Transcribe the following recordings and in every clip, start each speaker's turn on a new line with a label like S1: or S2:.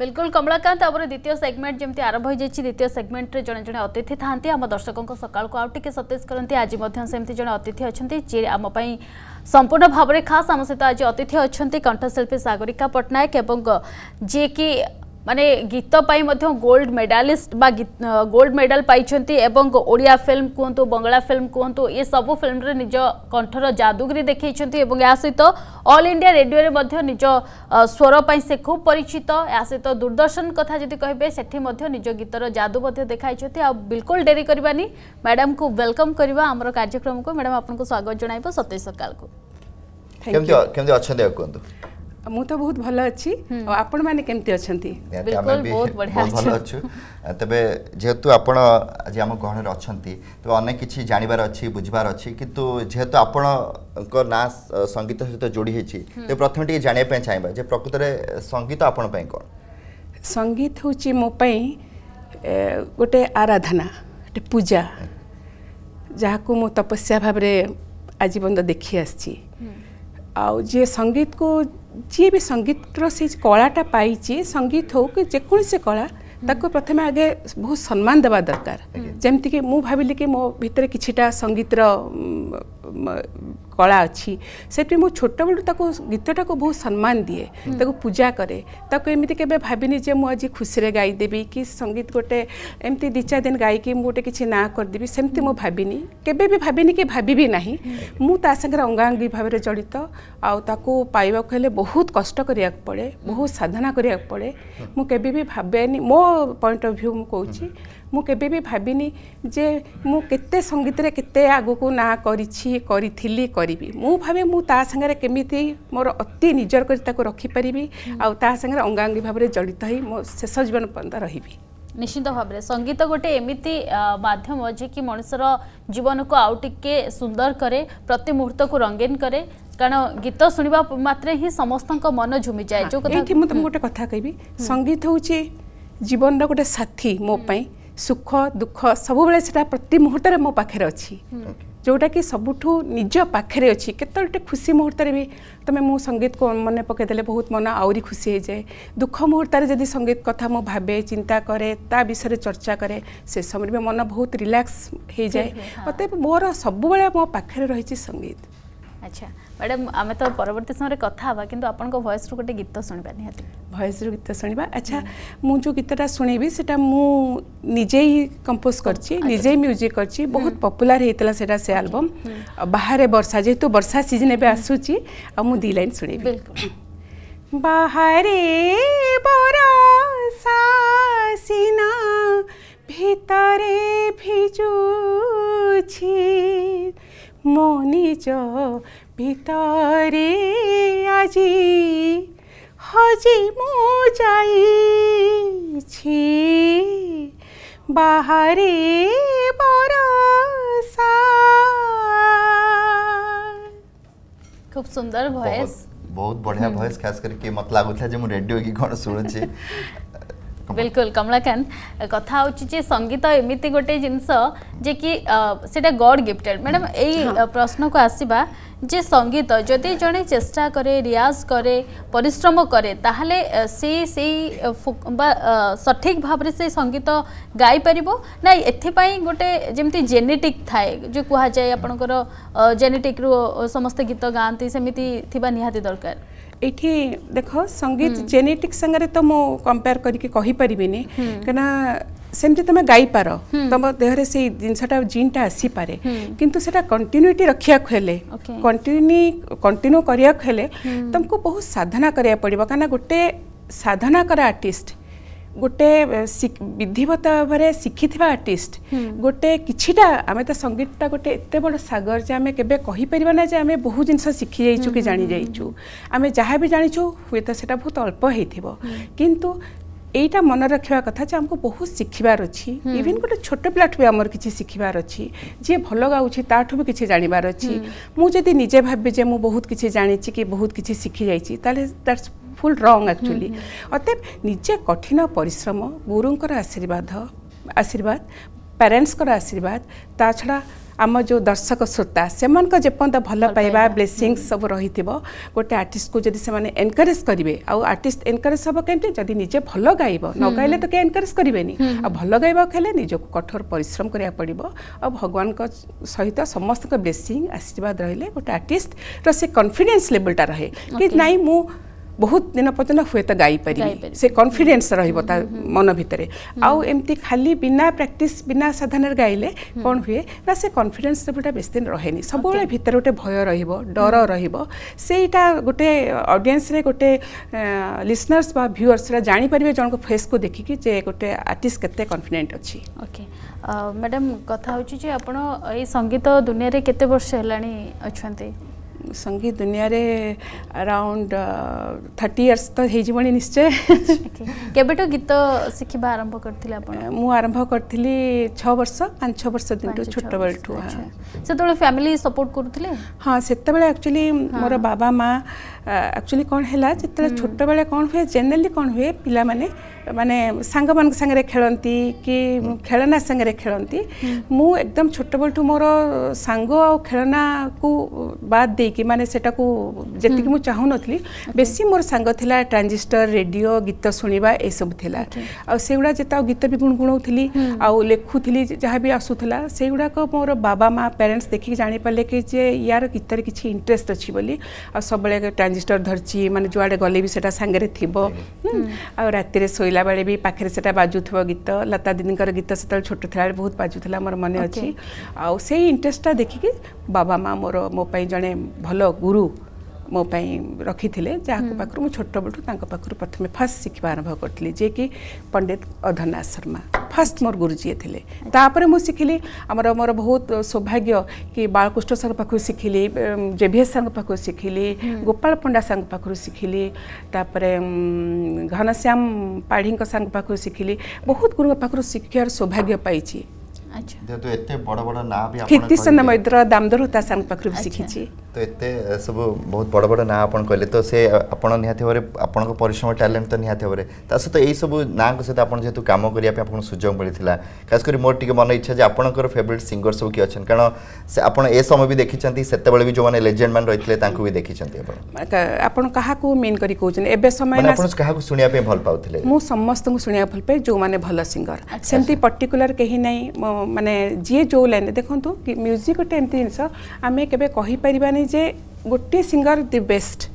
S1: બિલકુલ કમળાકાંત આમર દ્વિતીય સેગમેન્ટ જેમતી આરંભ હોઈ જઈ દ્વિતીય સેગમેન્ટરે જણે જણે અતિથિ થાંતી આમ દર્શકોં સકાળકુ આઉ ટીકે સતેજ કરતી આજ મધ્ય સેમતી જણે અતિથિ અછંતી જે આમ પાઈ সম্পূর্ণ ভাবে খাস আমার সহ আজ অতিথি অনেক কণ্ঠশিল্পী সাগরিকা পট্টনাক এবং যে কি ମାନେ ଗୀତ ପାଇଁ ମଧ୍ୟ ଗୋଲ୍ଡ ମେଡାଲିଷ୍ଟ ବା ଗୋଲ୍ଡ ମେଡାଲ ପାଇଛନ୍ତି ଏବଂ ଓଡ଼ିଆ ଫିଲ୍ମ କୁହନ୍ତୁ ବଙ୍ଗଳା ଫିଲ୍ମ କୁହନ୍ତୁ ଏସବୁ ଫିଲ୍ମରେ ନିଜ କଣ୍ଠର ଯାଦୁଗିରି ଦେଖାଇଛନ୍ତି ଏବଂ ଏହା ସହିତ ଅଲ୍ ଇଣ୍ଡିଆ ରେଡ଼ିଓରେ ମଧ୍ୟ ନିଜ ସ୍ୱର ପାଇଁ ସେ ଖୁବ୍ ପରିଚିତ ଏହା ସହିତ ଦୂରଦର୍ଶନ କଥା ଯଦି କହିବେ ସେଠି ମଧ୍ୟ ନିଜ ଗୀତର ଯାଦୁ ମଧ୍ୟ ଦେଖାଇଛନ୍ତି ଆଉ ବିଲକୁଲ ଡେରି କରିବାନି ମ୍ୟାଡ଼ାମକୁ ୱେଲକମ୍ କରିବା ଆମର କାର୍ଯ୍ୟକ୍ରମକୁ ମ୍ୟାଡ଼ାମ ଆପଣଙ୍କୁ ସ୍ୱାଗତ ଜଣାଇବ ସତେଜ ସକାଳକୁ
S2: କେମିତି କେମିତି ଅଛନ୍ତି ଆଉ କୁହନ୍ତୁ
S3: ମୁଁ ତ ବହୁତ ଭଲ ଅଛି ଆଉ ଆପଣମାନେ କେମିତି ଅଛନ୍ତି ଆମେ ବହୁତ ଭଲ ଅଛୁ
S2: ତେବେ ଯେହେତୁ ଆପଣ ଆଜି ଆମ ଗହଣରେ ଅଛନ୍ତି ତେବେ ଅନେକ କିଛି ଜାଣିବାର ଅଛି ବୁଝିବାର ଅଛି କିନ୍ତୁ ଯେହେତୁ ଆପଣଙ୍କ ନାଁ ସଙ୍ଗୀତ ସହିତ ଯୋଡ଼ି ହେଇଛି ତ ପ୍ରଥମେ ଟିକେ ଜାଣିବା ପାଇଁ ଚାହିଁବା ଯେ ପ୍ରକୃତରେ ସଙ୍ଗୀତ ଆପଣ ପାଇଁ କ'ଣ
S3: ସଙ୍ଗୀତ ହେଉଛି ମୋ ପାଇଁ ଗୋଟେ ଆରାଧନା ଗୋଟେ ପୂଜା ଯାହାକୁ ମୁଁ ତପସ୍ୟା ଭାବରେ ଆଜି ପର୍ଯ୍ୟନ୍ତ ଦେଖି ଆସିଛି ଆଉ ଯିଏ ସଙ୍ଗୀତକୁ ଯିଏ ବି ସଙ୍ଗୀତର ସେ କଳାଟା ପାଇଛି ସଙ୍ଗୀତ ହଉ କି ଯେକୌଣସି କଳା ତାକୁ ପ୍ରଥମେ ଆଗେ ବହୁତ ସମ୍ମାନ ଦେବା ଦରକାର ଯେମିତିକି ମୁଁ ଭାବିଲି କି ମୋ ଭିତରେ କିଛିଟା ସଙ୍ଗୀତର কলা ଅଛି ସେଥିପାଇଁ ମୁଁ ଛୋଟବେଳୁ ତାକୁ ଗୀତଟାକୁ ବହୁତ ସମ୍ମାନ ଦିଏ ତାକୁ ପୂଜା କରେ ତାକୁ ଏମିତି କେବେ ଭାବିନି ଯେ ମୁଁ ଆଜି ଖୁସିରେ ଗାଇଦେବି କି ସଙ୍ଗୀତ ଗୋଟେ ଏମିତି ଦୁଇ ଚାରି ଦିନ ଗାଇକି ମୁଁ ଗୋଟେ କିଛି ନାଁ କରିଦେବି ସେମିତି ମୁଁ ଭାବିନି କେବେ ବି ଭାବିନି କି ଭାବିବି ନାହିଁ ମୁଁ ତା ସାଙ୍ଗରେ ଅଙ୍ଗାଅଙ୍ଗୀ ଭାବରେ ଜଡ଼ିତ ଆଉ ତାକୁ ପାଇବାକୁ ହେଲେ ବହୁତ କଷ୍ଟ କରିବାକୁ ପଡ଼େ ବହୁତ ସାଧନା କରିବାକୁ ପଡ଼େ ମୁଁ କେବେ ବି ଭାବେନି ମୋ ପଏଣ୍ଟ ଅଫ୍ ଭ୍ୟୁ ମୁଁ କହୁଛି मु केत्ते संगीत रे सङ्गीतले आगु को ना म भा महाले के मोर अति निजर पारि आउँदै अङ्गी भावे जडित हु मो शेष जीवन पर्वी
S1: निश्चित भावर संगीत गोटे एमि माध्यम जे कि मनिषर जीवनको आउटिक सुन्दर कर प्रति को रंगीन करे कारण गीत सुत्रे हिँड समस्त मन झुमिजाए त गए
S3: कि सङ्गीत हौ चाहिँ जीवन र साथी मोप ସୁଖ ଦୁଃଖ ସବୁବେଳେ ସେଇଟା ପ୍ରତି ମୁହୂର୍ତ୍ତରେ ମୋ ପାଖରେ ଅଛି ଯେଉଁଟାକି ସବୁଠୁ ନିଜ ପାଖରେ ଅଛି କେତେବେଳେ ଖୁସି ମୁହୂର୍ତ୍ତରେ ବି ତୁମେ ମୁଁ ସଙ୍ଗୀତକୁ ମନେ ପକାଇଦେଲେ ବହୁତ ମନ ଆହୁରି ଖୁସି ହେଇଯାଏ ଦୁଃଖ ମୁହୂର୍ତ୍ତରେ ଯଦି ସଙ୍ଗୀତ କଥା ମୁଁ ଭାବେ ଚିନ୍ତା କରେ ତା ବିଷୟରେ ଚର୍ଚ୍ଚା କରେ ସେ ସମୟରେ ବି ମନ ବହୁତ ରିଲାକ୍ସ ହେଇଯାଏ ମୋତେ ମୋର ସବୁବେଳେ ମୋ ପାଖରେ ରହିଛି ସଙ୍ଗୀତ
S1: ଆଚ୍ଛା ମ୍ୟାଡ଼ାମ୍ ଆମେ ତ ପରବର୍ତ୍ତୀ ସମୟରେ କଥା ହେବା କିନ୍ତୁ ଆପଣଙ୍କ ଭଏସ୍ରୁ ଗୋଟେ ଗୀତ ଶୁଣିବା ନିହାତି
S3: ଭଏସ୍ରୁ ଗୀତ ଶୁଣିବା ଆଚ୍ଛା ମୁଁ ଯେଉଁ ଗୀତଟା ଶୁଣେଇବି ସେଟା ମୁଁ ନିଜେ ହିଁ କମ୍ପୋଜ୍ କରିଛି ନିଜେ ହିଁ ମ୍ୟୁଜିକ୍ କରିଛି ବହୁତ ପପୁଲାର ହେଇଥିଲା ସେଟା ସେ ଆଲବମ୍ ବାହାରେ ବର୍ଷା ଯେହେତୁ ବର୍ଷା ସିଜନ୍ ଏବେ ଆସୁଛି ଆଉ ମୁଁ ଦୁଇ ଲାଇନ୍ ଶୁଣେଇବି ବାହାରେ ବର୍ଷା ସିନା ଭିତରେ ଭିଜୁଛି ମୋ ନିଜ ଭିତରେ ଆଜି ହଜି ମୁଁ ଯାଇଛି ବାହାରେ ବରସା খুব
S1: সুন্দর ভয়েস
S2: বহুত বঢ়িয়া ভয়েস খাস করি মতো লাগুলা যে মু রেডিও কি কোন শুনুছি
S1: बिल्कुल कमलाकांत कथा हो संगीत एमती गोटे जिनस गड गिफ्टेड मैडम यही हाँ। प्रश्न को आसवा जे संगीत जदि जड़े चेष्टा करे रियाज कै परिश्रम करे ताहले से सठिक भाव से संगीत गायपर ना ये गोटे जमी जेनेटिक थाए जो कहुए जाए आपणकर जेनेटिक्रु समस्त गीत गाँव सेमती
S3: थी निहाती दरकार ଏଠି ଦେଖ ସଙ୍ଗୀତ ଜେନେଟିକ୍ସ ସାଙ୍ଗରେ ତ ମୁଁ କମ୍ପେୟାର କରିକି କହିପାରିବିନି କାହିଁକିନା ସେମିତି ତୁମେ ଗାଇପାର ତୁମ ଦେହରେ ସେଇ ଜିନିଷଟା ଜିନ୍ଟା ଆସିପାରେ କିନ୍ତୁ ସେଟା କଣ୍ଟିନ୍ୟୁଟି ରଖିବାକୁ ହେଲେ କଣ୍ଟିନ୍ୟୁ କଣ୍ଟିନ୍ୟୁ କରିବାକୁ ହେଲେ ତୁମକୁ ବହୁତ ସାଧନା କରିବାକୁ ପଡ଼ିବ କାହିଁକିନା ଗୋଟେ ସାଧନା କରା ଆର୍ଟିଷ୍ଟ ଗୋଟେ ବିଧିବତ ଭାବରେ ଶିଖିଥିବା ଆର୍ଟିଷ୍ଟ ଗୋଟେ କିଛିଟା ଆମେ ତା ସଙ୍ଗୀତଟା ଗୋଟେ ଏତେ ବଡ଼ ସାଗର ଯେ ଆମେ କେବେ କହିପାରିବା ନା ଯେ ଆମେ ବହୁ ଜିନିଷ ଶିଖିଯାଇଛୁ କି ଜାଣିଯାଇଛୁ ଆମେ ଯାହା ବି ଜାଣିଛୁ ହୁଏତ ସେଇଟା ବହୁତ ଅଳ୍ପ ହେଇଥିବ କିନ୍ତୁ এইটা মনে রাখা কথা যে আমি বহু শিখবার অছি ইভিন গোটে ছোট পিলাঠু বি আমার কিছু শিখবার অছি যে ভাল গাউছি তাঠু বি কিছু জাণবার অছি মু যদি নিজে ভাবি যে মু বহুত কিছু জানিছি কি বহুত কিছু শিখি যাইছি তাহলে দ্যাটস फुल रंग एक्चुअली अतएव निजे कठिन परिश्रम गुरुंर आशीर्वाद आशीर्वाद ପ୍ୟାରେଣ୍ଟସ୍ଙ୍କର ଆଶୀର୍ବାଦ ତା ଛଡ଼ା ଆମ ଯେଉଁ ଦର୍ଶକ ଶ୍ରୋତା ସେମାନଙ୍କ ଯେପର୍ଯ୍ୟନ୍ତ ଭଲ ପାଇବା ବ୍ଲେସିଂସ୍ ସବୁ ରହିଥିବ ଗୋଟେ ଆର୍ଟିଷ୍ଟକୁ ଯଦି ସେମାନେ ଏନକରେଜ୍ କରିବେ ଆଉ ଆର୍ଟିଷ୍ଟ ଏନକରେଜ୍ ହେବ କେମିତି ଯଦି ନିଜେ ଭଲ ଗାଇବ ନ ଗାଇଲେ ତ କେହି ଏନକରେଜ୍ କରିବେନି ଆଉ ଭଲ ଗାଇବାକୁ ହେଲେ ନିଜକୁ କଠୋର ପରିଶ୍ରମ କରିବାକୁ ପଡ଼ିବ ଆଉ ଭଗବାନଙ୍କ ସହିତ ସମସ୍ତଙ୍କ ବ୍ଲେସିଂ ଆଶୀର୍ବାଦ ରହିଲେ ଗୋଟେ ଆର୍ଟିଷ୍ଟର ସେ କନଫିଡେନ୍ସ ଲେବଲ୍ଟା ରହେ କି ନାଇଁ ମୁଁ ବହୁତ ଦିନ ପର୍ଯ୍ୟନ୍ତ ହୁଏତ ଗାଇପାରିବି ସେ କନଫିଡେନ୍ସ ରହିବ ତା ମନ ଭିତରେ ଆଉ ଏମିତି ଖାଲି ବିନା ପ୍ରାକ୍ଟିସ୍ ବିନା ସାଧନାରେ ଗାଇଲେ କ'ଣ ହୁଏ ନା ସେ କନଫିଡେନ୍ସ ଲେଭେଲଟା ବେଶୀ ଦିନ ରହେନି ସବୁବେଳେ ଭିତରେ ଗୋଟେ ଭୟ ରହିବ ଡର ରହିବ ସେଇଟା ଗୋଟେ ଅଡ଼ିଏନ୍ସରେ ଗୋଟେ ଲିସନର୍ସ ବା ଭ୍ୟୁଅର୍ସ ସେଟା ଜାଣିପାରିବେ ଜଣଙ୍କ ଫେସ୍କୁ ଦେଖିକି ଯେ ଗୋଟେ ଆର୍ଟିଷ୍ଟ କେତେ କନଫିଡେଣ୍ଟ ଅଛି ଓକେ ମ୍ୟାଡ଼ାମ୍ କଥା ହେଉଛି ଯେ ଆପଣ ଏଇ
S1: ସଙ୍ଗୀତ ଦୁନିଆରେ କେତେ ବର୍ଷ ହେଲାଣି ଅଛନ୍ତି
S3: संगीत दुनिया रे अराउंड थर्टी इयर्स तो हो निश्चय केबेटो गीत शिखा आरंभ करथिले आपण मु आरंभ करथिली 6 वर्ष 5 वर्ष दिनटु छोट बेलटु सेतबेले फॅमिली सपोर्ट करुथिले हां सेतबेले एक्चुअली मोर बाबा मा एक्चुअली कोण हेला जेतबेले छोट बेले कोण हुए जनरली कोण हुए पिला माने माने सांग मान संगे खेलती कि खेलना संगे खेलती मु एकदम छोट बेलटु मोर सांग आ खेलना को बाद देकी କି ମାନେ ସେଟାକୁ ଯେତିକି ମୁଁ ଚାହୁଁନଥିଲି ବେଶୀ ମୋର ସାଙ୍ଗ ଥିଲା ଟ୍ରାଞ୍ଜିଷ୍ଟର ରେଡ଼ିଓ ଗୀତ ଶୁଣିବା ଏସବୁ ଥିଲା ଆଉ ସେଗୁଡ଼ା ଯେତେ ଆଉ ଗୀତ ବି ଗୁଣଗୁଣଉଥିଲି ଆଉ ଲେଖୁଥିଲି ଯାହା ବି ଆସୁଥିଲା ସେଗୁଡ଼ାକ ମୋର ବାବା ମା ପ୍ୟାରେଣ୍ଟସ୍ ଦେଖିକି ଜାଣିପାରିଲେ କି ଯେ ୟାର ଗୀତରେ କିଛି ଇଣ୍ଟରେଷ୍ଟ ଅଛି ବୋଲି ଆଉ ସବୁବେଳେ ଟ୍ରାଞ୍ଜିଷ୍ଟର ଧରିଛି ମାନେ ଯୁଆଡ଼େ ଗଲେ ବି ସେଟା ସାଙ୍ଗରେ ଥିବ ଆଉ ରାତିରେ ଶୋଇଲା ବେଳେ ବି ପାଖରେ ସେଟା ବାଜୁଥିବ ଗୀତ ଲତା ଦିଦିଙ୍କର ଗୀତ ସେତେବେଳେ ଛୋଟ ଥିଲାବେଳେ ବହୁତ ବାଜୁଥିଲା ମୋର ମନେ ଅଛି ଆଉ ସେଇ ଇଣ୍ଟରେଷ୍ଟଟା ଦେଖିକି ବାବା ମା ମୋର ମୋ ପାଇଁ ଜଣେ ଭଲ ଗୁରୁ ମୋ ପାଇଁ ରଖିଥିଲେ ଯାହାଙ୍କ ପାଖରୁ ମୁଁ ଛୋଟବେଳଠୁ ତାଙ୍କ ପାଖରୁ ପ୍ରଥମେ ଫାର୍ଷ୍ଟ ଶିଖିବା ଆରମ୍ଭ କରିଥିଲି ଯିଏକି ପଣ୍ଡିତ ଅଧରନାଥ ଶର୍ମା ଫାର୍ଷ୍ଟ ମୋର ଗୁରୁ ଯିଏ ଥିଲେ ତାପରେ ମୁଁ ଶିଖିଲି ଆମର ମୋର ବହୁତ ସୌଭାଗ୍ୟ କି ବାଳକୃଷ୍ଣ ସାର୍ଙ୍କ ପାଖରୁ ଶିଖିଲି ଜେଭିଏସ୍ ସାର୍ଙ୍କ ପାଖରୁ ଶିଖିଲି ଗୋପାଳ ପଣ୍ଡା ସାର୍ଙ୍କ ପାଖରୁ ଶିଖିଲି ତାପରେ ଘନଶ୍ୟାମ ପାଢ଼ୀଙ୍କ ସାର୍ଙ୍କ ପାଖରୁ ଶିଖିଲି ବହୁତ ଗୁରୁଙ୍କ ପାଖରୁ ଶିଖିବାର ସୌଭାଗ୍ୟ ପାଇଛି
S2: ଯେହେତୁ ଏତେ ବଡ଼ ବଡ଼ ନାଁ ବି କୀର୍ତ୍ତିଚନ୍ଦ୍ର
S3: ମୈତ୍ର ଦାମୋଦର ହୋତାସାଙ୍କ ପାଖରୁ ବି ଶିଖିଛି
S2: ତ ଏତେ ସବୁ ବହୁତ ବଡ଼ ବଡ଼ ନାଁ ଆପଣ କହିଲେ ତ ସେ ଆପଣ ନିହାତି ଭାବରେ ଆପଣଙ୍କ ପରିଶ୍ରମ ଟ୍ୟାଲେଣ୍ଟ ତ ନିହାତି ଭାବରେ ତା ସହିତ ଏଇସବୁ ନାଁଙ୍କ ସହିତ ଆପଣ ଯେହେତୁ କାମ କରିବା ପାଇଁ ଆପଣଙ୍କୁ ସୁଯୋଗ ମିଳିଥିଲା ଖାସ୍ କରି ମୋର ଟିକେ ମନ ଇଚ୍ଛା ଯେ ଆପଣଙ୍କର ଫେଭରେଟ୍ ସିଙ୍ଗର ସବୁ କିଏ ଅଛନ୍ତି କାରଣ ସେ ଆପଣ ଏ ସମୟ ବି ଦେଖିଛନ୍ତି ସେତେବେଳେ ବି ଯେଉଁମାନେ ଲେଜେଣ୍ଡ ମାନେ ରହିଥିଲେ ତାଙ୍କୁ ବି ଦେଖିଛନ୍ତି ଆପଣ
S3: ଆପଣ କାହାକୁ ମେନ୍ କରି କହୁଛନ୍ତି ଏବେ ସମୟ ଆପଣ
S2: କାହାକୁ ଶୁଣିବା ପାଇଁ ଭଲ ପାଉଥିଲେ
S3: ମୁଁ ସମସ୍ତଙ୍କୁ ଶୁଣିବାକୁ ଭଲ ପାଏ ଯେଉଁମାନେ ଭଲ ସିଙ୍ଗର ସେମିତି ପର୍ଟିକୁଲାର କେହି ନାହିଁ ମୋ ମାନେ ଯିଏ ଯେଉଁ ଲାଇନ୍ରେ ଦେଖନ୍ତୁ ମ୍ୟୁଜିକ୍ ଗୋଟେ ଏମିତି ଜିନିଷ ଆମେ କେବେ କହିପାରିବାନି ଯେ ଗୋଟିଏ ସିଙ୍ଗର ଦି ବେଷ୍ଟ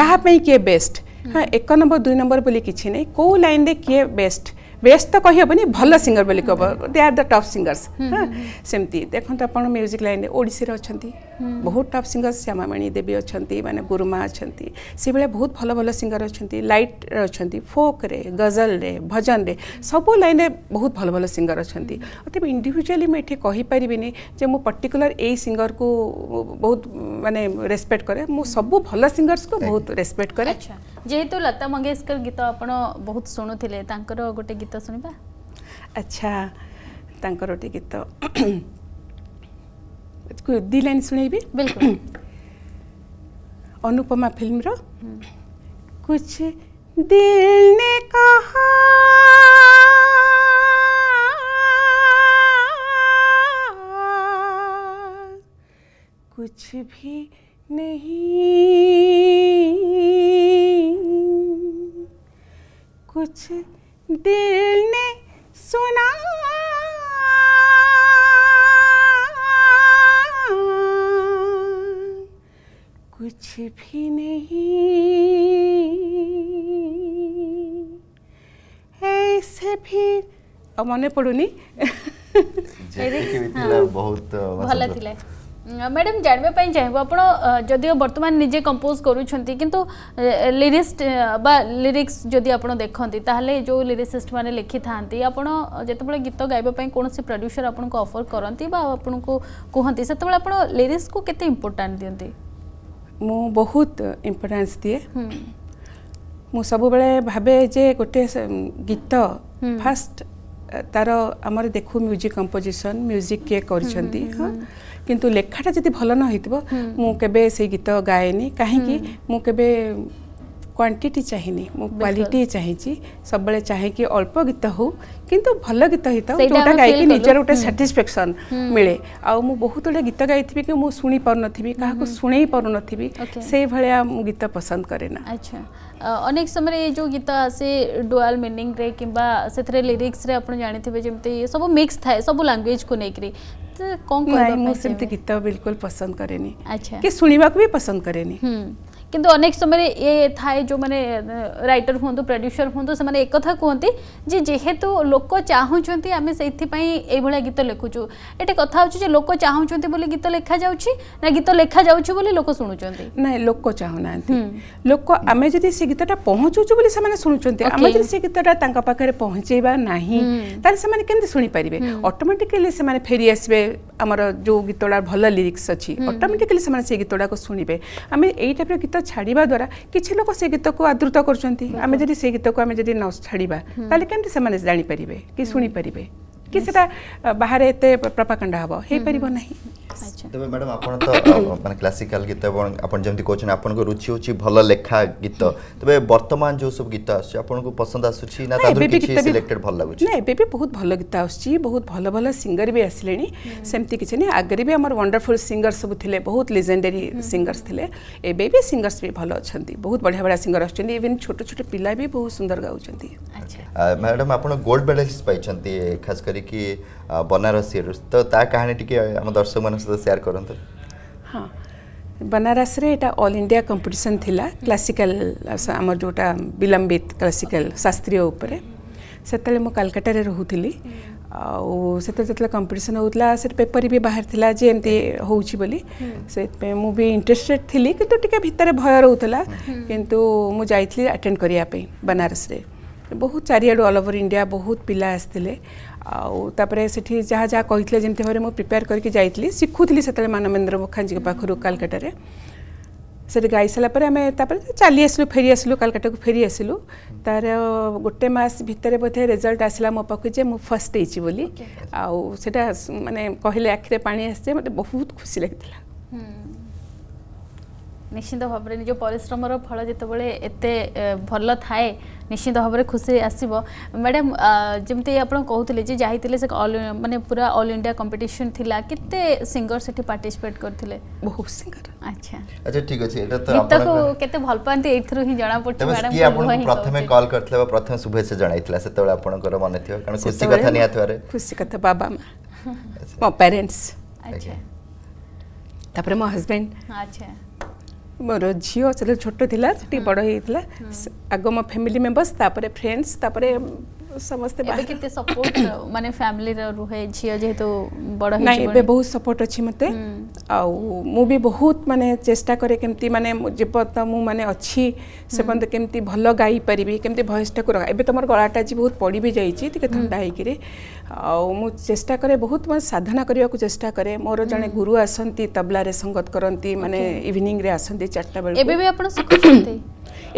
S3: କାହା ପାଇଁ କିଏ ବେଷ୍ଟ ହଁ ଏକ ନମ୍ବର ଦୁଇ ନମ୍ବର ବୋଲି କିଛି ନାହିଁ କେଉଁ ଲାଇନ୍ରେ କିଏ ବେଷ୍ଟ ବେଷ୍ଟ ତ କହିହେବନି ଭଲ ସିଙ୍ଗର ବୋଲି କହିବ ଦେ ଆର୍ ଦ ଟପ୍ ସିଙ୍ଗର୍ସ ସେମିତି ଦେଖନ୍ତୁ ଆପଣ ମ୍ୟୁଜିକ୍ ଲାଇନ୍ରେ ଓଡ଼ିଶୀରେ ଅଛନ୍ତି ବହୁତ ଟପ୍ ସିଙ୍ଗର୍ସ ଶ୍ୟାମାମଣି ଦେବୀ ଅଛନ୍ତି ମାନେ ଗୁରୁମା ଅଛନ୍ତି ସେଭଳିଆ ବହୁତ ଭଲ ଭଲ ସିଙ୍ଗର ଅଛନ୍ତି ଲାଇଟ୍ରେ ଅଛନ୍ତି ଫୋକ୍ରେ ଗଜଲ୍ରେ ଭଜନରେ ସବୁ ଲାଇନ୍ରେ ବହୁତ ଭଲ ଭଲ ସିଙ୍ଗର ଅଛନ୍ତି ତେବେ ଇଣ୍ଡିଭିଜୁଆଲି ମୁଁ ଏଠି କହିପାରିବିନି ଯେ ମୁଁ ପର୍ଟିକୁଲାର ଏଇ ସିଙ୍ଗରକୁ ବହୁତ ମାନେ ରେସ୍ପେକ୍ଟ କରେ ମୁଁ ସବୁ ଭଲ ସିଙ୍ଗର୍ସକୁ ବହୁତ ରେସ୍ପେକ୍ଟ କରେ
S1: जेहेतु लता मंगेशकर गीत आप बहुत शुणुते गोटे गीत शुणा
S3: अच्छा गोटे गीत दी लाइन शुण अनुपमा फिल्म रो कुछ दिल ने कहा कुछ भी नहीं कुछ दिल ने सुना कुछ भी नहीं ऐसे भी মনে পড়ুনি
S2: बहुत ভালো লাগে
S1: मैडम
S3: जानवापी चाहिए
S1: आप जदि
S3: बर्तमान निजे कंपोज
S1: किंतु लिरिस्ट बा लिरिक्स जदि आप देखती तेल जो लिरीसीस्ट मैंने लिखि था आपत गीत गाइबापी कौन से प्रड्यूसर आपको अफर करती आपको कहते से आप लिरीक्स को कैसे दिखती
S3: मु बहुत इम्पोर्टान्स दिए हम्म। मु सब भावे गोटे गीत फास्ट हम्म। তার আমার দেখু মিউজিক কম্পোজিশন মিউজিক কে করছেন হ্যাঁ কিন্তু লেখাটা যদি ভালো ন হইতব মু কেবে সেই গীত গায়েনি কাহিঁকি মু কেবে क्वांटिटी चाहिए मु क्वालिटी चाहिए सब चाहे कि अल्प गीत हो किंतु भल गीत गायक निजर गोटे साटिस्फेक्शन मिले आहुत बहुत गीत गाई थी कि मुझे शुणी पार नी क्या शुणे पार नी से भाया मुझे गीत पसंद कैना
S1: अनेक समय ये जो गीत आसे डुआल मिनिंग कि लिरिक्स जानते हैं सब मिक्स था सब लांगुएज को लेकर
S3: कौन कर गीत बिल्कुल पसंद कैनी कि शुणा भी पसंद कैनी
S1: କିନ୍ତୁ ଅନେକ ସମୟରେ ଏ ଥାଏ ଯେଉଁମାନେ ରାଇଟର ହୁଅନ୍ତୁ ପ୍ରଡ୍ୟୁସର ହୁଅନ୍ତୁ ସେମାନେ ଏକଥା କୁହନ୍ତି ଯେ ଯେହେତୁ ଲୋକ ଚାହୁଁଛନ୍ତି ଆମେ ସେଇଥିପାଇଁ ଏଇଭଳିଆ ଗୀତ ଲେଖୁଛୁ ଏଠି କଥା ହେଉଛି ଯେ ଲୋକ ଚାହୁଁଛନ୍ତି ବୋଲି ଗୀତ ଲେଖାଯାଉଛି ନା ଗୀତ ଲେଖାଯାଉଛି ବୋଲି ଲୋକ ଶୁଣୁଛନ୍ତି
S3: ନାଇଁ ଲୋକ ଚାହୁଁନାହାନ୍ତି ଲୋକ ଆମେ ଯଦି ସେ ଗୀତଟା ପହଞ୍ଚୁଛୁ ବୋଲି ସେମାନେ ଶୁଣୁଛନ୍ତି ଆମେ ଯଦି ସେ ଗୀତଟା ତାଙ୍କ ପାଖରେ ପହଞ୍ଚେଇବା ନାହିଁ ତାହେଲେ ସେମାନେ କେମିତି ଶୁଣିପାରିବେ ଅଟୋମେଟିକାଲି ସେମାନେ ଫେରି ଆସିବେ ଆମର ଯେଉଁ ଗୀତଟା ଭଲ ଲିରିକ୍ସ ଅଛି ଅଟୋମେଟିକାଲି ସେମାନେ ସେ ଗୀତଟାକୁ ଶୁଣିବେ ଆମେ ଏଇ ଟାଇପ୍ର ଗୀତ ଛାଡ଼ିବା ଦ୍ୱାରା କିଛି ଲୋକ ସେ ଗୀତକୁ ଆଦୃତ କରୁଛନ୍ତି ଆମେ ଯଦି ସେ ଗୀତକୁ ଆମେ ଯଦି ନ ଛାଡ଼ିବା ତାହେଲେ କେମିତି ସେମାନେ ଜାଣିପାରିବେ କି ଶୁଣିପାରିବେ କି ସେଇଟା ବାହାରେ ଏତେ ପ୍ରପାକାଣ୍ଡ ହେବ ହେଇପାରିବ ନାହିଁ
S2: तबे मैडम आपण तो माने क्लासिकल गीत आपण आपण जेंति कोचन आपण को रुचि होची भलो लेखा गीत तबे वर्तमान जो सब गीत आछ आपण को पसंद आछ ना तादर किछि सिलेक्टेड भल लागछ
S3: नै बेबे बहुत भलो गीत आछ बहुत भलो भलो सिंगर भी आसलेनी सेमति किछि नै आगर भी हमर वंडरफुल सिंगर सब थिले बहुत लेजेंडरी सिंगर्स थिले ए बेबे सिंगर्स भी भलो अछन्ति बहुत बढ़िया बढ़िया सिंगर आछन्ति इवन छोटे छोटे पिला भी बहुत सुंदर गाउछन्ति
S2: अच्छा मैडम आपण गोल्ड मेडलिस्ट पाइछन्ति खास करी कि बनारस तो कहानी टिके दर्शक मन सेयार कर
S3: बनारस ऑल इंडिया कंपटीशन थिला क्लासिकल आम जो विलंबित क्लासिकल शास्त्रीय से कलकाटारे रोली आते कंपिटन होता से पेपर भी बाहर था एमती होली मुझे इंटरेस्टेड थी कि भितर भय रोला कितु मुझे अटेड करने बनारस बहुत चारिड़ू अल ओवर इंडिया बहुत पिला आसते ଆଉ ତାପରେ ସେଠି ଯାହା ଯାହା କହିଥିଲେ ଯେମିତି ଭାବରେ ମୁଁ ପ୍ରିପେୟାର କରିକି ଯାଇଥିଲି ଶିଖୁଥିଲି ସେତେବେଳେ ମାନବେନ୍ଦ୍ର ମୁଖାର୍ଜୀଙ୍କ ପାଖରୁ କାଲକାଟାରେ ସେଠି ଗାଇ ସାରିଲା ପରେ ଆମେ ତାପରେ ଚାଲି ଆସିଲୁ ଫେରି ଆସିଲୁ କାଲକାଟାକୁ ଫେରି ଆସିଲୁ ତା'ର ଗୋଟେ ମାସ ଭିତରେ ବୋଧେ ରେଜଲ୍ଟ ଆସିଲା ମୋ ପାଖକୁ ଯେ ମୁଁ ଫାର୍ଷ୍ଟ ହେଇଛି ବୋଲି ଆଉ ସେଇଟା ମାନେ କହିଲେ ଆଖିରେ ପାଣି ଆସିଛି ମୋତେ ବହୁତ ଖୁସି ଲାଗିଥିଲା
S1: ନିଶ୍ଚିତ ଭାବରେ ନିଜ ପରିଶ୍ରମର ଫଳ ଯେତେବେଳେ ଏତେ ଭଲ ଥାଏ ନିଶ୍ଚିତ ଭାବରେ ଖୁସି ଆସିବ ମ୍ୟାଡ଼ାମ୍ ଯେମିତି ଆପଣ କହୁଥିଲେ ଯେ ଯାଇଥିଲେ ସେ ମାନେ ପୁରା ଅଲ୍ ଇଣ୍ଡିଆ କମ୍ପିଟିସନ୍ ଥିଲା କେତେ ସିଙ୍ଗର ସେଠି ପାର୍ଟିସିପେଟ୍ କରିଥିଲେ ବହୁତ ସିଙ୍ଗର ଆଚ୍ଛା
S2: ଆଚ୍ଛା ଠିକ୍ ଅଛି ଏଇଟା ତ ଗୀତକୁ
S3: କେତେ ଭଲ ପାଆନ୍ତି ଏଇଥିରୁ ହିଁ ଜଣାପଡ଼ୁଛି ମ୍ୟାଡ଼ାମ୍ ଆପଣଙ୍କୁ ପ୍ରଥମେ
S2: କଲ୍ କରିଥିଲେ ବା ପ୍ରଥମେ ଶୁଭେଚ୍ଛା ଜଣାଇଥିଲା ସେତେବେଳେ ଆପଣଙ୍କର ମନେ ଥିବ କାରଣ ଖୁସି କଥା ନିହାତି ଭାବରେ
S3: ଖୁସି କଥା ବାବା ମା ମୋ ପ୍ୟାରେଣ୍ଟସ୍ ଆଚ୍ଛା ତାପରେ ମୋ ହଜବେଣ୍ଡ ଆଚ୍ଛା ମୋର ଝିଅ ସେତେବେଳେ ଛୋଟ ଥିଲା ସେଠି ବଡ଼ ହେଇଥିଲା ଆଗ ମୋ ଫ୍ୟାମିଲି ମେମ୍ବର୍ସ ତାପରେ ଫ୍ରେଣ୍ଡସ୍ ତାପରେ
S1: समस्त बाकी सपोर्ट माने फैमिली रो रहे छिय जे तो बड़ हो नहीं बे
S3: बहुत सपोर्ट अछि मते आ मु भी बहुत माने चेष्टा करे केमती माने जे पत मु माने अछि से पंत केमती भलो गाई परिबे केमती वॉइस टा को रखा एबे तमर गळाटा जी बहुत पड़ी भी जाई छी ठीक ठंडा हे चेष्टा करे बहुत मन साधना करबा को मोर जने गुरु आसंती तबला रे संगत करंती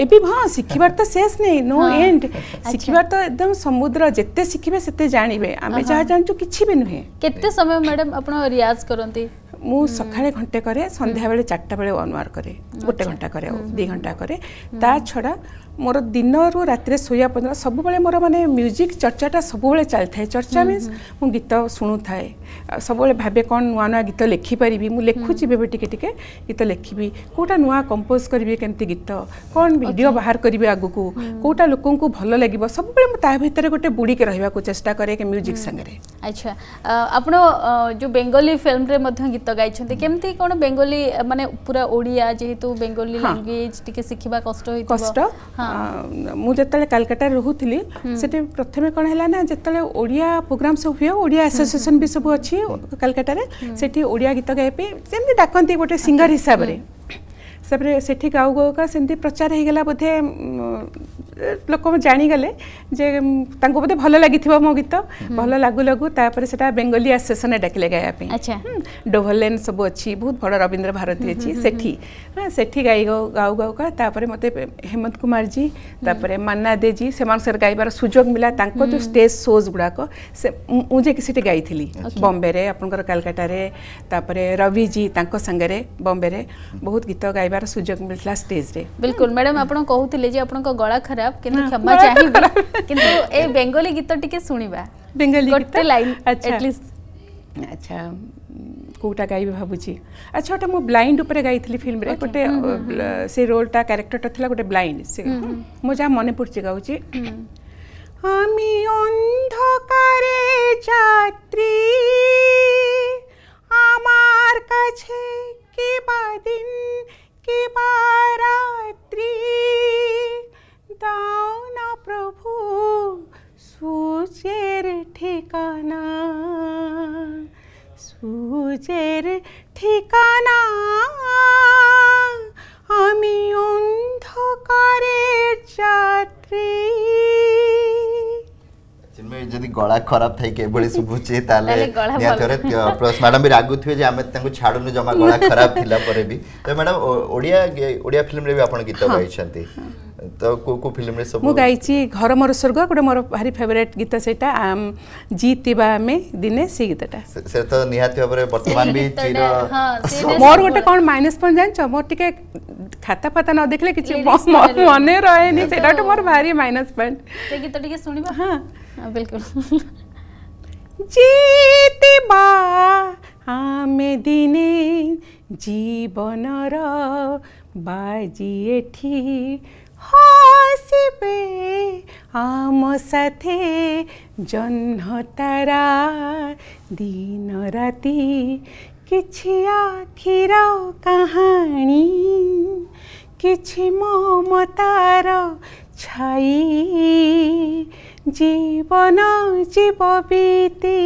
S3: এবে হ্যাঁ শিখবার তো শেষ নেই নো এন্ড শিখবার তো একদম সমুদ্র যেতে শিখবে সেতে জাঁবে আমি যা জাঁচু কিছু বি নুহে কেতে সময় ম্যাডাম আপনার
S1: রিয়াজ করতে
S3: মু সকালে ଘଣ୍ଟେ করে ସନ୍ଧ୍ୟାବେଳେ ଚାରିଟା ବେଳେ ୱାନ୍ ଆୱାର୍ କରେ ଗୋଟେ ଘଣ୍ଟା କରେ ଆଉ ଦୁଇ ଘଣ୍ଟା କରେ ତା ଛଡ଼ା ମୋର ଦିନରୁ ରାତିରେ ଶୋଇବା ପର୍ଯ୍ୟନ୍ତ ସବୁବେଳେ ମୋର ମାନେ ମ୍ୟୁଜିକ୍ ଚର୍ଚ୍ଚାଟା ସବୁବେଳେ ଚାଲିଥାଏ ଚର୍ଚ୍ଚା ମିନ୍ସ ମୁଁ ଗୀତ ଶୁଣୁଥାଏ ସବୁବେଳେ ଭାବେ କ'ଣ ନୂଆ ନୂଆ ଗୀତ ଲେଖିପାରିବି ମୁଁ ଲେଖୁଛି ଏବେ ଟିକେ ଟିକେ ଗୀତ ଲେଖିବି କେଉଁଟା ନୂଆ କମ୍ପୋଜ୍ କରିବି କେମିତି ଗୀତ କ'ଣ ଭିଡ଼ିଓ ବାହାର କରିବି ଆଗକୁ କେଉଁଟା ଲୋକଙ୍କୁ ଭଲ ଲାଗିବ ସବୁବେଳେ ମୁଁ ତା ଭିତରେ ଗୋଟେ ବୁଡ଼ିକି ରହିବାକୁ ଚେଷ୍ଟା କରେ ମ୍ୟୁଜିକ୍ ସାଙ୍ଗରେ
S1: ଆଚ୍ଛା ଆପଣ ଯେଉଁ ବେଙ୍ଗଲୀ ଫିଲ୍ମରେ ମଧ୍ୟ ଗୀତ ଗାଇଛନ୍ତି କେମିତି କ'ଣ ବେଙ୍ଗଲୀ ମାନେ ପୁରା ଓଡ଼ିଆ ଯେହେତୁ ବେଙ୍ଗଲୀ ଲାଙ୍ଗୁଏଜ୍ ଟିକେ ଶିଖିବା କଷ୍ଟ କଷ୍ଟ
S3: ମୁଁ ଯେତେବେଳେ କାଲକାଟାରେ ରହୁଥିଲି ସେଠି ପ୍ରଥମେ କ'ଣ ହେଲା ନା ଯେତେବେଳେ ଓଡ଼ିଆ ପ୍ରୋଗ୍ରାମ୍ ସବୁ ହୁଏ ଓଡ଼ିଆ ଆସୋସିଏସନ୍ ବି ସବୁ ଅଛି କାଲକାଟାରେ ସେଠି ଓଡ଼ିଆ ଗୀତ ଗାଇବା ପାଇଁ ଯେମିତି ଡାକନ୍ତି ଗୋଟେ ସିଙ୍ଗର ହିସାବରେ ତାପରେ ସେଠି ଗାଉ ଗାଉକା ସେମିତି ପ୍ରଚାର ହେଇଗଲା ବୋଧେ लोक जाणीगले बोधे भल लगी मो गीत भल लगू लगू लगुपर से बेंगली आसोसन डाकिले गायाप डोभलेन सब अच्छी बहुत बड़ा रवींद्र भारती अच्छी से गाय गाऊ गाऊ गापर मत हेमंत कुमार जी तापर मन्ना दे जी से गायबार सुजोग मिला जो स्टेज सोज गुड़ाक मुझे सीटी गाई बम्बे आपंकर कालकाटारे रवि जी सांग बम्बे बहुत गीत गायबार सुजोग मिलता स्टेज
S1: बिल्कुल मैडम आप गला खराब खराब किंतु हाँ, क्षमा
S3: चाहिबे किंतु ए बेंगली गीत टिके सुनिबा बेंगली गीत गोटे लाइन एटलीस्ट अच्छा।, अच्छा कोटा गाइबे भाबुची अच्छा ओटा मो ब्लाइंड उपरे गाइथली फिल्म रे गोटे हम्म, हम्म, हम्म। से रोल टा कैरेक्टर टा थला गोटे ब्लाइंड से मो जा मने पुरची गाउची आमी अंधकारे यात्री आमार काछे के बादिन के बारात्री দাও না প্রভু সূচের ঠিকানা সূর্যের ঠিকানা আমি অন্ধকারের যাত্রী
S2: ଚିନ୍ମୟ ଯଦି ଗଳା ଖରାପ ଥାଇ କିଭଳି ଶୁଭୁଛି ତାହେଲେ ନିହାତି ଭାବରେ ପ୍ଲସ୍ ମ୍ୟାଡ଼ାମ୍ ବି ରାଗୁଥିବେ ଯେ ଆମେ ତାଙ୍କୁ ଛାଡ଼ୁନୁ ଜମା ଗଳା ଖରାପ ଥିଲା ପରେ ବି ତ ମ୍ୟାଡ଼ାମ୍ ଓଡ଼ିଆ ଓଡ଼ିଆ ଫିଲ୍ମରେ ବି ଆପଣ ଗୀତ ଗାଇଛନ୍ତି ତ କେଉଁ କେଉଁ ଫିଲ୍ମରେ ସବୁ ମୁଁ
S3: ଗାଇଛି ଘର ମୋର ସ୍ୱର୍ଗ ଗୋଟେ ମୋର ଭାରି ଫେଭରେଟ୍ ଗୀତ ସେଇଟା ଜିତିବା ଆମେ ଦିନେ ସେ ଗୀତଟା
S2: ସେ ତ ନିହାତି ଭାବରେ ବର୍ତ୍ତମାନ ବି ଚିର ମୋର ଗୋଟେ
S3: କ'ଣ ମାଇନସ୍ ପଏଣ୍ଟ ଜାଣିଛ ମୋର ଟିକେ ଖାତା ଫାତା ନ ଦେଖିଲେ କିଛି ମନେ ରହେନି ସେଇଟା ଗୋଟେ ମୋର ଭାରି ମାଇନସ୍ ପଏଣ୍ଟ ସେ ଗୀତ ଟିକେ ଶୁଣିବ ହଁ बिल्कुल जीतिबा आमे दिने জীবনর বাজি এঠি হাসিবে আম সাথে জহ্ন তারা দিন রাতি কিছু আখির কাহাণী কিছু মমতার ছাই জীবন জীব জীববীতি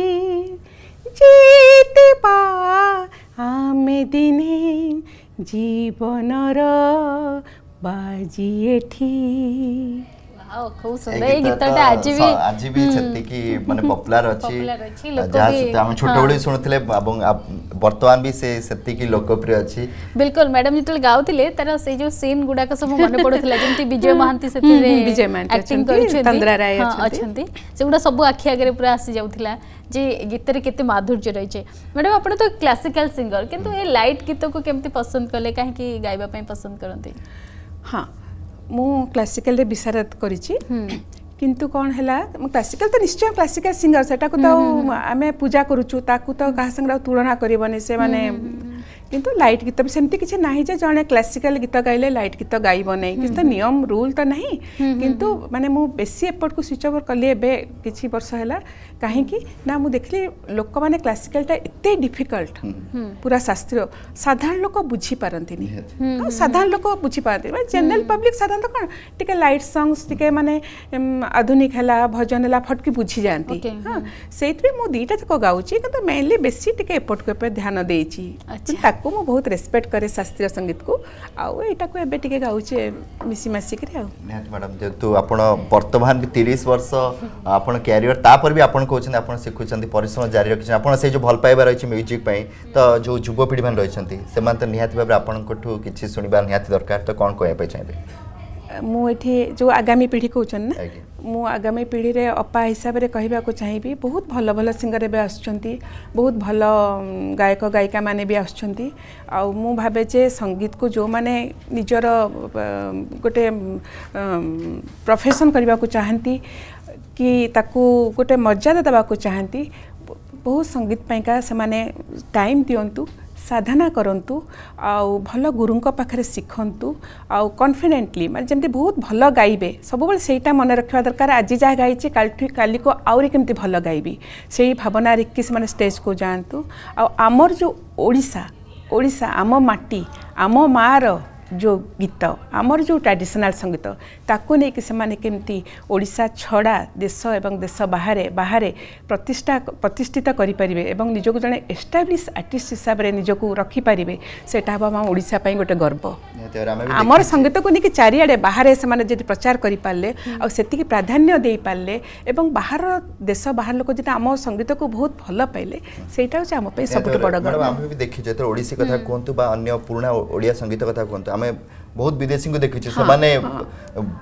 S3: জিতিবা আমি দিনে জীবনর বাজি এঠি
S1: ଖୁବ ସୁନ୍ଦର ଏଇ ଗୀତଟା ଆଜି ବି ଆଜି
S2: ବି ସେତିକି ମାନେ ପପୁଲାର ଅଛି ଯାହା ସହିତ ଆମେ ଛୋଟବେଳେ ଶୁଣୁଥିଲେ ଏବଂ ବର୍ତ୍ତମାନ ବି ସେ ସେତିକି ଲୋକପ୍ରିୟ ଅଛି
S1: ବିଲକୁଲ ମ୍ୟାଡାମ ଯେତେବେଳେ ଗାଉଥିଲେ ତାର ସେଇ ଯୋଉ ସିନ୍ ଗୁଡାକ ସବୁ ମନେ ପଡୁଥିଲା ଯେମିତି ବିଜୟ ମହାନ୍ତି ସେଥିରେ ବିଜୟ ମହାନ୍ତି ଆକ୍ଟିଂ କରିଛନ୍ତି ତନ୍ଦ୍ରା ରାୟ ଅଛନ୍ତି ସେଗୁଡା ସବୁ ଆଖି ଆଗରେ ପୁରା ଆସି ଯାଉଥିଲା ଯେ ଗୀତରେ କେତେ ମାଧୁର୍ଯ୍ୟ ରହିଛି ମ୍ୟାଡ଼ାମ୍ ଆପଣ ତ କ୍ଲାସିକାଲ ସିଙ୍ଗର କିନ୍ତୁ ଏ ଲାଇଟ୍ ଗୀତକୁ କେମିତି ପସନ୍ଦ କଲେ କାହିଁକି ଗାଇବା ପାଇଁ ପସନ୍ଦ କରନ୍ତି
S3: ହଁ ମୁଁ କ୍ଲାସିକାଲରେ ବିଶାରତ କରିଛି କିନ୍ତୁ କ'ଣ ହେଲା କ୍ଲାସିକାଲ ତ ନିଶ୍ଚୟ କ୍ଲାସିକାଲ ସିଙ୍ଗର ସେଟାକୁ ତ ଆମେ ପୂଜା କରୁଛୁ ତାକୁ ତ କାହା ସାଙ୍ଗରେ ଆଉ ତୁଳନା କରିବନି ସେମାନେ कि लाइट गीत भी सेमती किसी ना जे क्लासिकाल गीत गाइले लाइट गीत गायब नहीं कि तो नियम रूल तो नहीं कि मानते मुझे एपट कु स्विच ओवर कली एवं किसी वर्ष है कहीं मुझे देख ली लोक मैंने क्लासिकालटा एत डिफिकल्ट पूरा शास्त्रीय साधारण लोक बुझीपारती साधारण लोक बुझीपारती जेनेल पब्लिक साधारण कौन टे लाइट संगस टे मानने आधुनिक है भजन है फटकी बुझी जाती हाँ से मुझे दीटा जाक गाँव मेनली बेसी टेपट को ध्यान देखिए ताको मु बहुत रेस्पेक्ट करे शास्त्रीय संगीत को आ एटा को एबे टिके गाउचे मिसी मासी करे आ
S2: मैडम जेतु आपण वर्तमान भी 30 वर्ष आपण करियर ता पर भी आपण कोछन आपण सिखु छन परिश्रम जारी रखछन आपण से जो भल पाइबा रहिछ म्यूजिक पई त जो युवा पीढ़ी मान रहिछन से मान त निहात भाबे आपण कोठु किछि सुनिबा निहात दरकार त कोन कोया पई चाहबे
S3: ମୁଁ ଏଠି ଯେଉଁ ଆଗାମୀ ପିଢ଼ି କହୁଛନ୍ତି ନା ମୁଁ ଆଗାମୀ ପିଢ଼ିରେ ଅପା ହିସାବରେ କହିବାକୁ ଚାହିଁବି ବହୁତ ଭଲ ଭଲ ସିଙ୍ଗର ଏବେ ଆସୁଛନ୍ତି ବହୁତ ଭଲ ଗାୟକ ଗାୟିକାମାନେ ବି ଆସୁଛନ୍ତି ଆଉ ମୁଁ ଭାବେ ଯେ ସଙ୍ଗୀତକୁ ଯେଉଁମାନେ ନିଜର ଗୋଟେ ପ୍ରଫେସନ୍ କରିବାକୁ ଚାହାନ୍ତି କି ତାକୁ ଗୋଟେ ମର୍ଯ୍ୟାଦା ଦେବାକୁ ଚାହାନ୍ତି ବହୁତ ସଙ୍ଗୀତ ପାଇଁକା ସେମାନେ ଟାଇମ୍ ଦିଅନ୍ତୁ ସାଧନା କରନ୍ତୁ ଆଉ ଭଲ ଗୁରୁଙ୍କ ପାଖରେ ଶିଖନ୍ତୁ ଆଉ କନଫିଡେଣ୍ଟଲି ମାନେ ଯେମିତି ବହୁତ ଭଲ ଗାଇବେ ସବୁବେଳେ ସେଇଟା ମନେ ରଖିବା ଦରକାର ଆଜି ଯାହା ଗାଇଛି କାଲିଠୁ କାଲିକୁ ଆହୁରି କେମିତି ଭଲ ଗାଇବି ସେଇ ଭାବନାରେ କି ସେମାନେ ଷ୍ଟେଜ୍କୁ ଯାଆନ୍ତୁ ଆଉ ଆମର ଯେଉଁ ଓଡ଼ିଶା ଓଡ଼ିଶା ଆମ ମାଟି ଆମ ମାଆର जो गीत आमर जो ट्राडिशनाल संगीत ताकू नहीं कि छड़ा देश एवं देश बाहर बाहर प्रतिष्ठा प्रतिष्ठित करें एवं निजक जड़े एस्टाब्लीश आर्टिस्ट हिसाब से निजक रखिपारे से हम आम ओडापी गोटे गर्व आमर संगीत को लेकिन चारिड़े बाहर से प्रचार करें आती प्राधान्य दे पारे एवं बाहर देश बाहर लोक जो आम संगीत को बहुत भल पाइले से आम सब बड़ा गर्व आम
S2: भी देखी ओडिसी कथा कहतु अन्य पुराणा संगीत कथा कहतु आम ବହୁତ ବିଦେଶୀଙ୍କୁ ଦେଖିଛୁ ସେମାନେ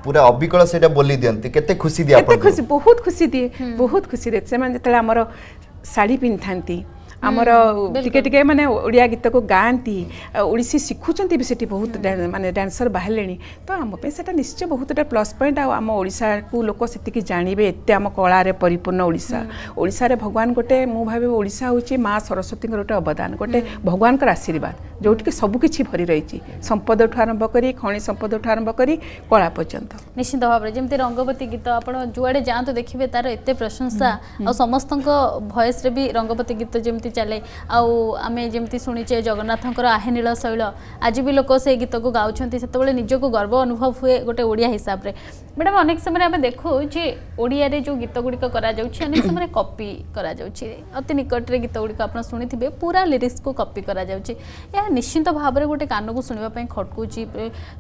S2: ପୁରା ଅବିକଳ ସେଇଟା ବୋଲି ଦିଅନ୍ତି କେତେ ଖୁସି ଦିଏ ଆପଣ ଖୁସି
S3: ବହୁତ ଖୁସି ଦିଏ ବହୁତ ଖୁସି ଦିଏ ସେମାନେ ଯେତେବେଳେ ଆମର ଶାଢ଼ୀ ପିନ୍ଧିଥାନ୍ତି ଆମର ଟିକେ ଟିକେ ମାନେ ଓଡ଼ିଆ ଗୀତକୁ ଗାଆନ୍ତି ଓଡ଼ିଶୀ ଶିଖୁଛନ୍ତି ବି ସେଠି ବହୁତ ମାନେ ଡ୍ୟାନ୍ସର ବାହାରିଲେଣି ତ ଆମ ପାଇଁ ସେଇଟା ନିଶ୍ଚୟ ବହୁତଟା ପ୍ଲସ୍ ପଏଣ୍ଟ ଆଉ ଆମ ଓଡ଼ିଶାକୁ ଲୋକ ସେତିକି ଜାଣିବେ ଏତେ ଆମ କଳାରେ ପରିପୂର୍ଣ୍ଣ ଓଡ଼ିଶା ଓଡ଼ିଶାରେ ଭଗବାନ ଗୋଟେ ମୁଁ ଭାବେ ଓଡ଼ିଶା ହେଉଛି ମା ସରସ୍ୱତୀଙ୍କର ଗୋଟେ ଅବଦାନ ଗୋଟେ ଭଗବାନଙ୍କର ଆଶୀର୍ବାଦ ଯେଉଁଠିକି ସବୁକିଛି ଭରି ରହିଛି ସମ୍ପଦଠୁ ଆରମ୍ଭ କରି ଖଣି ସମ୍ପଦଠୁ ଆରମ୍ଭ କରି କଳା ପର୍ଯ୍ୟନ୍ତ
S1: ନିଶ୍ଚିତ ଭାବରେ ଯେମିତି ରଙ୍ଗବତୀ ଗୀତ ଆପଣ ଯୁଆଡ଼େ ଯାଆନ୍ତୁ ଦେଖିବେ ତାର ଏତେ ପ୍ରଶଂସା ଆଉ ସମସ୍ତଙ୍କ ଭଏସ୍ରେ ବି ରଙ୍ଗବତୀ ଗୀତ ଯେମିତି ସେଠି ଚାଲେ ଆଉ ଆମେ ଯେମିତି ଶୁଣିଛେ ଜଗନ୍ନାଥଙ୍କର ଆହେନୀଳ ଶୈଳ ଆଜି ବି ଲୋକ ସେ ଗୀତକୁ ଗାଉଛନ୍ତି ସେତେବେଳେ ନିଜକୁ ଗର୍ବ ଅନୁଭବ ହୁଏ ଗୋଟେ ଓଡ଼ିଆ ହିସାବରେ ମ୍ୟାଡ଼ାମ୍ ଅନେକ ସମୟରେ ଆମେ ଦେଖୁ ଯେ ଓଡ଼ିଆରେ ଯେଉଁ ଗୀତ ଗୁଡ଼ିକ କରାଯାଉଛି ଅନେକ ସମୟରେ କପି କରାଯାଉଛି ଅତି ନିକଟରେ ଗୀତ ଗୁଡ଼ିକ ଆପଣ ଶୁଣିଥିବେ ପୁରା ଲିରିକ୍ସକୁ କପି କରାଯାଉଛି ଏହା ନିଶ୍ଚିନ୍ତ ଭାବରେ ଗୋଟେ କାନକୁ ଶୁଣିବା ପାଇଁ ଖଟକୁଛି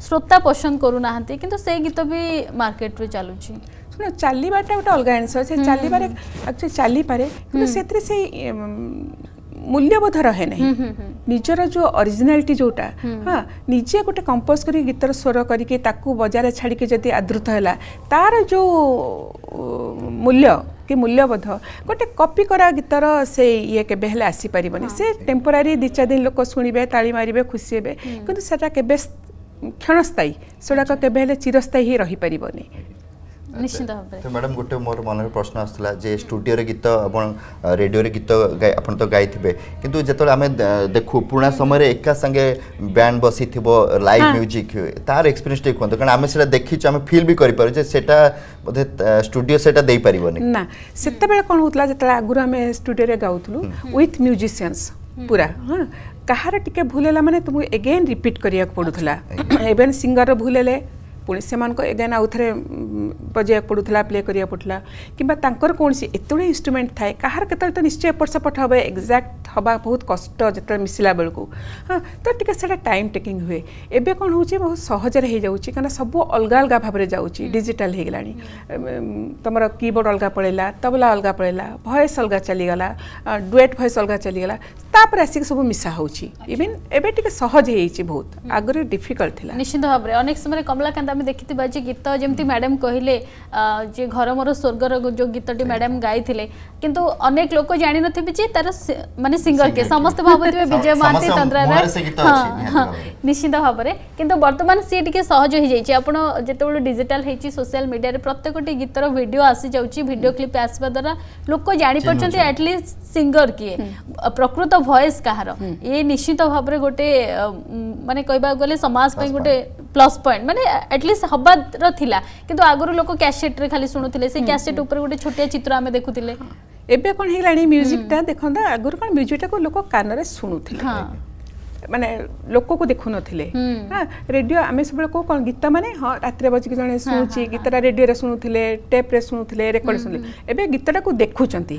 S1: ଶ୍ରୋତା ପସନ୍ଦ କରୁନାହାନ୍ତି କିନ୍ତୁ ସେ ଗୀତ ବି ମାର୍କେଟରେ ଚାଲୁଛି ନା ଚାଲିବାଟା ଗୋଟେ ଅଲଗା ଜିନିଷ ସେ
S3: ଚାଲିବାରେ ଆକ୍ଚୁଆଲି ଚାଲିପାରେ କିନ୍ତୁ ସେଥିରେ ସେଇ ମୂଲ୍ୟବୋଧ ରହେ ନାହିଁ ନିଜର ଯେଉଁ ଅରିଜିନାଲିଟି ଯେଉଁଟା ହଁ ନିଜେ ଗୋଟେ କମ୍ପୋଜ୍ କରିକି ଗୀତର ସ୍ୱର କରିକି ତାକୁ ବଜାରରେ ଛାଡ଼ିକି ଯଦି ଆଦୃତ ହେଲା ତାର ଯେଉଁ ମୂଲ୍ୟ କି ମୂଲ୍ୟବୋଧ ଗୋଟେ କପି କରା ଗୀତର ସେ ଇଏ କେବେ ହେଲେ ଆସିପାରିବନି ସେ ଟେମ୍ପୋରାରୀ ଦୁଇ ଚାରି ଦିନ ଲୋକ ଶୁଣିବେ ତାଳି ମାରିବେ ଖୁସି ହେବେ କିନ୍ତୁ ସେଟା କେବେ କ୍ଷଣସ୍ଥାୟୀ ସେଗୁଡ଼ାକ କେବେ ହେଲେ ଚିରସ୍ଥାୟୀ ହିଁ ରହିପାରିବନି ନିଶ୍ଚିତ ଭାବରେ
S2: ତ ମ୍ୟାଡ଼ାମ୍ ଗୋଟେ ମୋର ମନରେ ପ୍ରଶ୍ନ ଆସୁଥିଲା ଯେ ଷ୍ଟୁଡ଼ିଓରେ ଗୀତ ଆପଣ ରେଡ଼ିଓରେ ଗୀତ ଆପଣ ତ ଗାଇଥିବେ କିନ୍ତୁ ଯେତେବେଳେ ଆମେ ଦେଖୁ ପୁରୁଣା ସମୟରେ ଏକା ସାଙ୍ଗେ ବ୍ୟାଣ୍ଡ ବସିଥିବ ଲାଇଭ୍ ମ୍ୟୁଜିକ୍ ତାର ଏକ୍ସପିରିଏନ୍ସ ଟିକେ କୁହନ୍ତୁ କାରଣ ଆମେ ସେଇଟା ଦେଖିଛୁ ଆମେ ଫିଲ୍ ବି କରିପାରୁ ଯେ ସେଇଟା ବୋଧେ ଷ୍ଟୁଡ଼ିଓ ସେଇଟା ଦେଇପାରିବନି
S3: ନା ସେତେବେଳେ କ'ଣ ହେଉଥିଲା ଯେତେବେଳେ ଆଗରୁ ଆମେ ଷ୍ଟୁଡ଼ିଓରେ ଗାଉଥିଲୁ ୱିଥ୍ ମ୍ୟୁଜିସିଆନ୍ସ ପୁରା ହଁ କାହାର ଟିକେ ଭୁଲ ହେଲା ମାନେ ତୁମକୁ ଏଗେନ୍ ରିପିଟ୍ କରିବାକୁ ପଡ଼ୁଥିଲା ଏଭେନ୍ ସିଙ୍ଗର ଭୁଲ ହେଲେ ପୁଣି ସେମାନଙ୍କୁ ଏଗେନ୍ ଆଉଥରେ ବଜାଇବାକୁ ପଡ଼ୁଥିଲା ପ୍ଲେ କରିବାକୁ ପଡ଼ୁଥିଲା କିମ୍ବା ତାଙ୍କର କୌଣସି ଏତେଗୁଡ଼େ ଇନ୍ଷ୍ଟ୍ରୁମେଣ୍ଟ ଥାଏ କାହାର କେତେବେଳେ ତ ନିଶ୍ଚୟ ଏପଟ ସେପଟ ହେବ ଏକ୍ଜାକ୍ଟ ହେବା ବହୁତ କଷ୍ଟ ଯେତେବେଳେ ମିଶିଲା ବେଳକୁ ହଁ ତ ଟିକେ ସେଇଟା ଟାଇମ୍ ଟେକିଂ ହୁଏ ଏବେ କ'ଣ ହେଉଛି ବହୁତ ସହଜରେ ହେଇଯାଉଛି କାହିଁକିନା ସବୁ ଅଲଗା ଅଲଗା ଭାବରେ ଯାଉଛି ଡିଜିଟାଲ୍ ହେଇଗଲାଣି ତୁମର କିବୋର୍ଡ଼ ଅଲଗା ପଳେଇଲା ତବଲା ଅଲଗା ପଳେଇଲା ଭଏସ୍ ଅଲଗା ଚାଲିଗଲା ଡୁଏଟ୍ ଭଏସ୍ ଅଲଗା ଚାଲିଗଲା ତାପରେ ଆସିକି ସବୁ ମିଶା ହେଉଛି ଇଭିନ୍ ଏବେ ଟିକେ ସହଜ ହେଇଯାଇଛି ବହୁତ ଆଗରେ ଡିଫିକଲ୍ଟ ଥିଲା ନିଶ୍ଚିତ ଭାବରେ ଅନେକ
S1: ସମୟରେ କମଳାକାନ୍ତ আমি দেখিতি বাজি গীত জেমতি ম্যাডাম কইলে যে ঘরমর স্বর্গর যোগ্য গীতটি ম্যাডাম গায় থিলে কিন্তু अनेक লোক জানি না থে পিজি তার মানে सिंगर কে সমস্ত ভাবতবি বিজয় মানতি তন্ত্র না নিচিন্তা ভাবে কিন্তু বর্তমান সিট কে সহজ হই যাইছি आपण যেতো ডিজিটাল হইছি সোশ্যাল মিডিয়া রে প্রত্যেকটি গীতর ভিডিও আসি যাওছি ভিডিও ক্লিপ আসবা দরা লোক জানি পড়ছন্ত এট লিস্ট ସିଙ୍ଗର କିଏ ପ୍ରକୃତ ଭଏସ୍ କାହାର ଏ ନିଶ୍ଚିତ ଭାବରେ ଗୋଟେ ମାନେ କହିବାକୁ ଗଲେ ସମାଜ ପାଇଁ ଗୋଟେ ପ୍ଲସ୍ ପଏଣ୍ଟ ମାନେ ଆଟଲିଷ୍ଟ ହବାର ଥିଲା କିନ୍ତୁ ଆଗରୁ ଲୋକ କ୍ୟାସେଟ୍ରେ ଖାଲି ଶୁଣୁଥିଲେ ସେଇ କ୍ୟାସେଟ୍ ଉପରେ ଗୋଟେ ଛୋଟିଆ ଚିତ୍ର ଆମେ ଦେଖୁଥିଲେ
S3: ଏବେ କ'ଣ ହେଇଗଲାଣି ମ୍ୟୁଜିକ୍ଟା ଦେଖନ୍ତା ଆଗରୁ କ'ଣ ମ୍ୟୁଜିକ୍ଟାକୁ ଲୋକ କାନରେ ଶୁଣୁଥିଲେ ମାନେ ଲୋକକୁ ଦେଖୁନଥିଲେ ରେଡ଼ିଓ ଆମେ ସବୁବେଳେ କେଉଁ କ'ଣ ଗୀତ ମାନେ ହଁ ରାତିରେ ବସିକି ଜଣେ ଶୁଣୁଛି ଗୀତଟା ରେଡ଼ିଓରେ ଶୁଣୁଥିଲେ ଟେପ୍ରେ ଶୁଣୁଥିଲେ ରେକର୍ଡ ଶୁଣୁଥିଲେ ଏବେ ଗୀତଟାକୁ ଦେଖୁଛନ୍ତି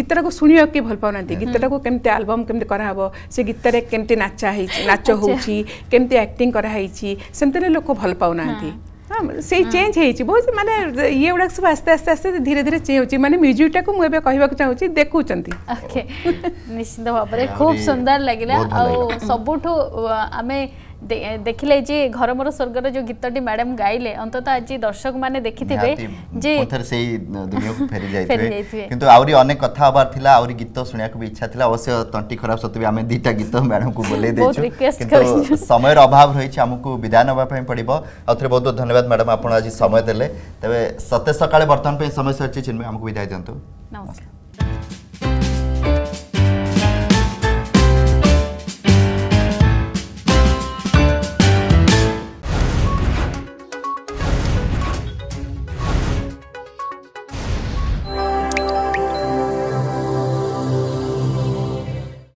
S3: ଗୀତଟାକୁ ଶୁଣିବାକୁ କିଏ ଭଲ ପାଉନାହାନ୍ତି ଗୀତଟାକୁ କେମିତି ଆଲବମ୍ କେମିତି କରାହେବ ସେ ଗୀତରେ କେମିତି ନାଚା ହେଇଛି ନାଚ ହେଉଛି କେମିତି ଆକ୍ଟିଂ କରାହେଇଛି ସେମିତିରେ ଲୋକ ଭଲ ପାଉନାହାନ୍ତି ସେଇ ଚେଞ୍ଜ ହେଇଛି ବହୁତ ମାନେ ଇଏ ଗୁଡ଼ାକ ସବୁ ଆସ୍ତେ ଆସ୍ତେ ଆସ୍ତେ ଧୀରେ ଧୀରେ ଚେଞ୍ଜ ହେଉଛି ମାନେ ମ୍ୟୁଜିକଟାକୁ ମୁଁ ଏବେ କହିବାକୁ ଚାହୁଁଛି ଦେଖୁଛନ୍ତି
S1: ନିଶ୍ଚିତ ଭାବରେ ଖୁବ ସୁନ୍ଦର ଲାଗିଲା ଆଉ ସବୁଠୁ ଆମେ ଦେଖିଲେ ଯେ ଘର ମୋର ସ୍ୱର୍ଗର ଯେଉଁ ଗୀତଟି ମ୍ୟାଡ଼ାମ୍ ଗାଇଲେ ଅନ୍ତତଃ ଆଜି ଦର୍ଶକମାନେ ଦେଖିଥିବେ ଯେ
S2: ସେଇ ଦୁନିଆକୁ ଫେରି ଯାଇଥିବେ କିନ୍ତୁ ଆହୁରି ଅନେକ କଥା ହବାର ଥିଲା ଆହୁରି ଗୀତ ଶୁଣିବାକୁ ବି ଇଚ୍ଛା ଥିଲା ଅବଶ୍ୟ ତଣ୍ଟି ଖରାପ ସତ୍ତ୍ୱେ ବି ଆମେ ଦୁଇଟା ଗୀତ ମ୍ୟାଡ଼ାମ୍ଙ୍କୁ ବୋଲେଇ ଦେଇଛୁ କିନ୍ତୁ ସମୟର ଅଭାବ ରହିଛି ଆମକୁ ବିଦାୟ ନେବା ପାଇଁ ପଡ଼ିବ ଆଉ ଥରେ ବହୁତ ବହୁତ ଧନ୍ୟବାଦ ମ୍ୟାଡ଼ାମ୍ ଆପଣ ଆଜି ସମୟ ଦେଲେ ତେବେ ସତେ ସକାଳେ ବର୍ତ୍ତମାନ ପାଇଁ ସମୟ ସରିଛି ଚିନ୍ମୟ ଆମକୁ ବିଦାୟ ଦିଅନ୍ତୁ ନମସ୍କାର